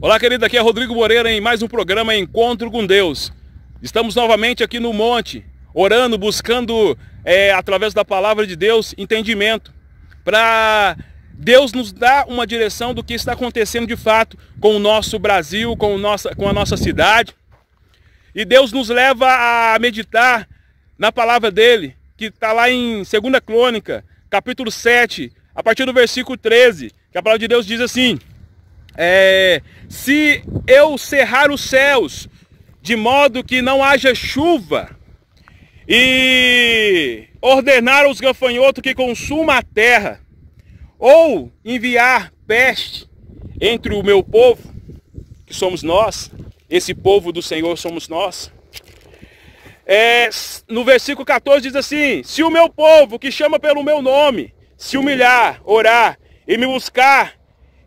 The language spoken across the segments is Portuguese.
Olá, querido, aqui é Rodrigo Moreira em mais um programa Encontro com Deus. Estamos novamente aqui no monte, orando, buscando, é, através da palavra de Deus, entendimento, para Deus nos dar uma direção do que está acontecendo de fato com o nosso Brasil, com, nossa, com a nossa cidade. E Deus nos leva a meditar na palavra dele, que está lá em 2 Crônica, capítulo 7, a partir do versículo 13, que a palavra de Deus diz assim é, se eu cerrar os céus de modo que não haja chuva e ordenar aos gafanhotos que consuma a terra ou enviar peste entre o meu povo, que somos nós, esse povo do Senhor somos nós. É, no versículo 14 diz assim: Se o meu povo, que chama pelo meu nome, se humilhar, orar e me buscar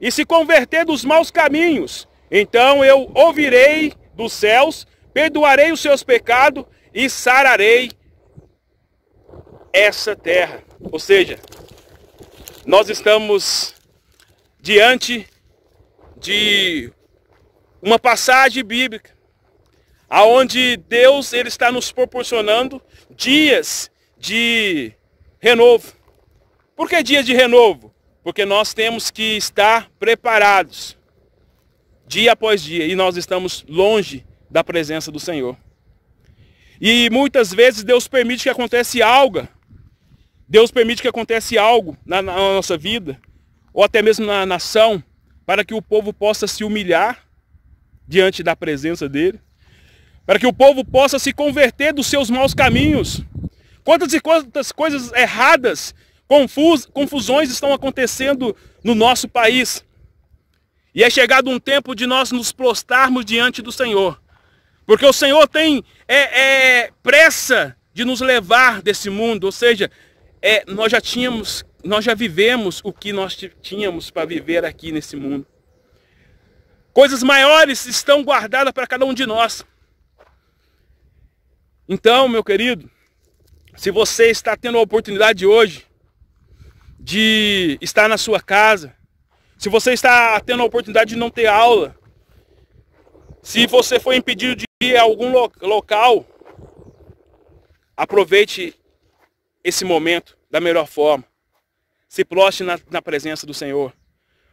e se converter dos maus caminhos, então eu ouvirei dos céus, perdoarei os seus pecados e sararei essa terra. Ou seja, nós estamos diante de uma passagem bíblica aonde Deus ele está nos proporcionando dias de renovo. Por que dias de renovo? Porque nós temos que estar preparados dia após dia e nós estamos longe da presença do Senhor. E muitas vezes Deus permite que acontece algo. Deus permite que acontece algo na, na nossa vida, ou até mesmo na nação, para que o povo possa se humilhar diante da presença dele, para que o povo possa se converter dos seus maus caminhos. Quantas e quantas coisas erradas Confus, confusões estão acontecendo no nosso país. E é chegado um tempo de nós nos prostarmos diante do Senhor. Porque o Senhor tem é, é, pressa de nos levar desse mundo. Ou seja, é, nós já tínhamos, nós já vivemos o que nós tínhamos para viver aqui nesse mundo. Coisas maiores estão guardadas para cada um de nós. Então, meu querido, se você está tendo a oportunidade hoje de estar na sua casa, se você está tendo a oportunidade de não ter aula, se você foi impedido de ir a algum lo local, aproveite esse momento da melhor forma. Se poste na, na presença do Senhor.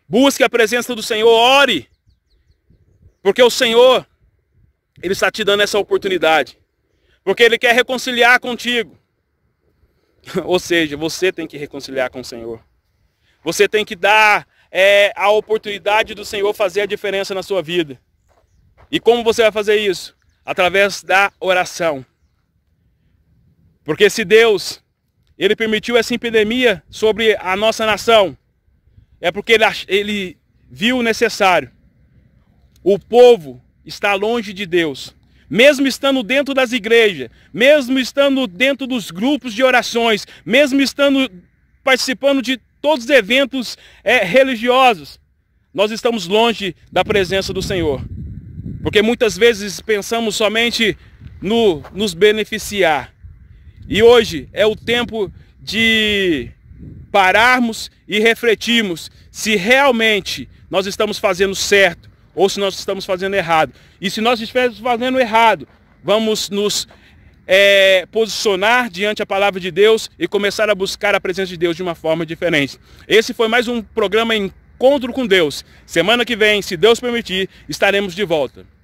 Busque a presença do Senhor, ore. Porque o Senhor, Ele está te dando essa oportunidade. Porque Ele quer reconciliar contigo. Ou seja, você tem que reconciliar com o Senhor. Você tem que dar é, a oportunidade do Senhor fazer a diferença na sua vida. E como você vai fazer isso? Através da oração. Porque se Deus, Ele permitiu essa epidemia sobre a nossa nação, é porque Ele, ele viu o necessário. O povo está longe de Deus mesmo estando dentro das igrejas, mesmo estando dentro dos grupos de orações, mesmo estando participando de todos os eventos é, religiosos, nós estamos longe da presença do Senhor. Porque muitas vezes pensamos somente no nos beneficiar. E hoje é o tempo de pararmos e refletirmos se realmente nós estamos fazendo certo ou se nós estamos fazendo errado. E se nós estivermos fazendo errado, vamos nos é, posicionar diante a palavra de Deus e começar a buscar a presença de Deus de uma forma diferente. Esse foi mais um programa Encontro com Deus. Semana que vem, se Deus permitir, estaremos de volta.